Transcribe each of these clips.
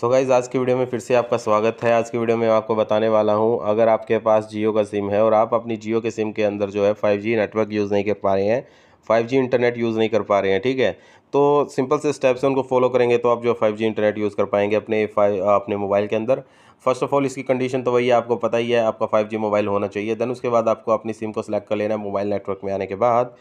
so guys आज की video में फिर से आपका स्वागत है आज की वीडियो में आपको बताने वाला हूं अगर आपके पास जियो का सिम है और आप अपनी जियो के सिम के अंदर जो है 5G नेटवर्क यूज़ नहीं कर पा रहे हैं 5G इंटरनेट यूज़ नहीं कर पा रहे हैं ठीक है तो सिंपल से स्टेप्स उनको फॉलो करेंगे तो आप जो फाइव जी इंटरनेट यूज़ कर पाएंगे अपने फाइव अपने मोबाइल के अंदर फर्स्ट ऑफ ऑल इसकी कंडीशन तो वही है आपको पता ही है आपका फाइव जी मोबाइल होना चाहिए देन उसके बाद आपको अपनी सिम को सिलेक्ट कर लेना है मोबाइल नेटवर्क में आने के बाद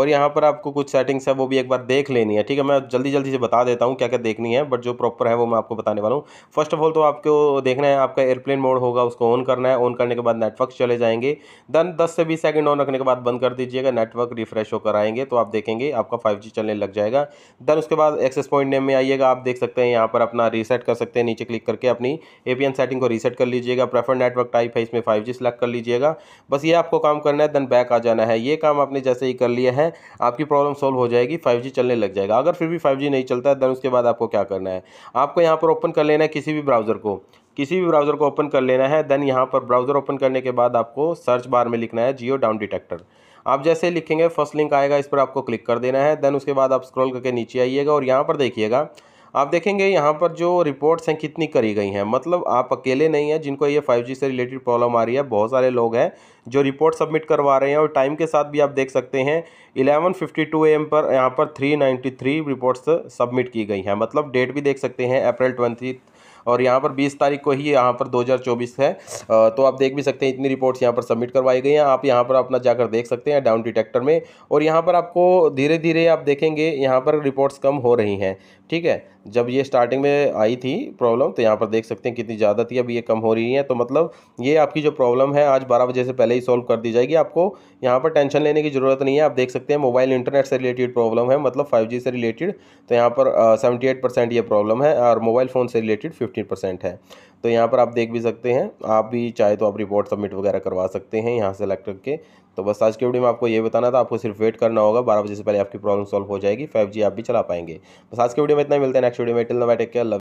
और यहाँ पर आपको कुछ सेटिंग्स है वो भी एक बार देख लेनी है ठीक है मैं जल्दी जल्दी से बता देता हूँ क्या क्या देखनी है बट जो प्रॉपर है वो मैं आपको बताने वाला हूँ फर्स्ट ऑफ ऑल तो आपको देखना है आपका एयरप्लेन मोड होगा उसको ऑन करना है ऑन करने के बाद नेटवर्क चले जाएंगे देन दस से बीस सेकेंड ऑन रखने के बाद बंद कर दीजिएगा नेटवर्क रिफ्रेश होकर आएंगे तो आप देखेंगे आपका फाइव चलने लग जाएगा देन उसके बाद एक्सेस पॉइंट नेम में आइएगा आप देख सकते हैं यहाँ पर अपना रीसेट कर सकते हैं नीचे क्लिक करके अपनी एपीएन सेटिंग को रीसेट कर लीजिएगा प्रेफर नेटवर्क टाइप है इसमें फाइव जी कर लीजिएगा बस ये आपको काम करना है देन बैक आ जाना है ये काम आपने जैसे ही कर लिया है आपकी प्रॉब्लम सॉल्व हो जाएगी फाइव चलने लग जाएगा अगर फिर भी फाइव नहीं चलता है देन उसके बाद आपको क्या करना है आपको यहाँ पर ओपन कर लेना है किसी भी ब्राउज़र को किसी भी ब्राउज़र को ओपन कर लेना है देन यहाँ पर ब्राउज़र ओपन करने के बाद आपको सर्च बार में लिखना है जियो डाउन डिटेक्टर आप जैसे लिखेंगे फर्स्ट लिंक आएगा इस पर आपको क्लिक कर देना है देन उसके बाद आप स्क्रॉल करके नीचे आइएगा और यहाँ पर देखिएगा आप देखेंगे यहाँ पर जो रिपोर्ट्स हैं कितनी करी गई हैं मतलब आप अकेले नहीं हैं जिनको ये 5G से रिलेटेड प्रॉब्लम आ रही है बहुत सारे लोग हैं जो रिपोर्ट सबमिट करवा रहे हैं और टाइम के साथ भी आप देख सकते हैं 11:52 फिफ्टी पर यहाँ पर 393 रिपोर्ट्स सबमिट की गई हैं मतलब डेट भी देख सकते हैं अप्रैल ट्वेंटी और यहाँ पर बीस तारीख को ही यहाँ पर दो है तो आप देख भी सकते हैं इतनी रिपोर्ट्स यहाँ पर सबमिट करवाई गई हैं आप यहाँ पर अपना जाकर देख सकते हैं डाउन डिटेक्टर में और यहाँ पर आपको धीरे धीरे आप देखेंगे यहाँ पर रिपोर्ट्स कम हो रही हैं ठीक है जब ये स्टार्टिंग में आई थी प्रॉब्लम तो यहाँ पर देख सकते हैं कितनी ज़्यादा थी अब ये कम हो रही है तो मतलब ये आपकी जो प्रॉब्लम है आज बारह बजे से पहले ही सॉल्व कर दी जाएगी आपको यहाँ पर टेंशन लेने की ज़रूरत नहीं है आप देख सकते हैं मोबाइल इंटरनेट से रिलेटेड प्रॉब्लम है मतलब फाइव से रिलेटेड तो यहाँ पर सेवेंटी ये प्रॉब्लम है और मोबाइल फ़ोन से रिलेटेड फिफ्टी परसेंट है तो यहाँ पर आप देख भी सकते हैं आप भी चाहे तो आप रिपोर्ट सबमिट वगैरह करवा सकते हैं यहाँ सेलेक्ट करके तो बस आज के वीडियो में आपको ये बताना था आपको सिर्फ वेट करना होगा बारह बजे से पहले आपकी प्रॉब्लम सॉल्व हो जाएगी फाइव आप भी चला पाएंगे बस आज के वीडियो में इतना मिलता है नेक्स्ट वीडियो में टिल नवा टेक केयर